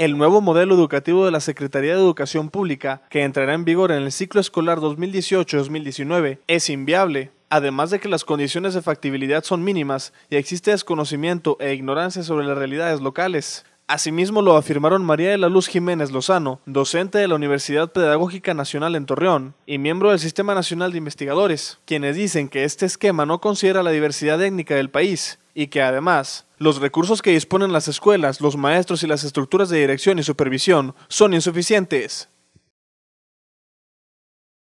el nuevo modelo educativo de la Secretaría de Educación Pública, que entrará en vigor en el ciclo escolar 2018-2019, es inviable, además de que las condiciones de factibilidad son mínimas y existe desconocimiento e ignorancia sobre las realidades locales. Asimismo lo afirmaron María de la Luz Jiménez Lozano, docente de la Universidad Pedagógica Nacional en Torreón y miembro del Sistema Nacional de Investigadores, quienes dicen que este esquema no considera la diversidad étnica del país y que además los recursos que disponen las escuelas, los maestros y las estructuras de dirección y supervisión son insuficientes.